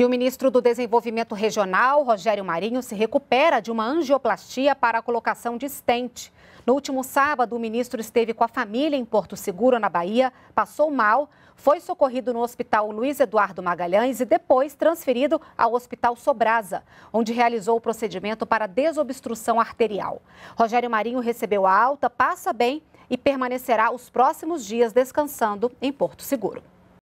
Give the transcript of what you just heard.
E o ministro do Desenvolvimento Regional, Rogério Marinho, se recupera de uma angioplastia para a colocação de estente. No último sábado, o ministro esteve com a família em Porto Seguro, na Bahia, passou mal, foi socorrido no Hospital Luiz Eduardo Magalhães e depois transferido ao Hospital Sobrasa, onde realizou o procedimento para desobstrução arterial. Rogério Marinho recebeu a alta, passa bem e permanecerá os próximos dias descansando em Porto Seguro.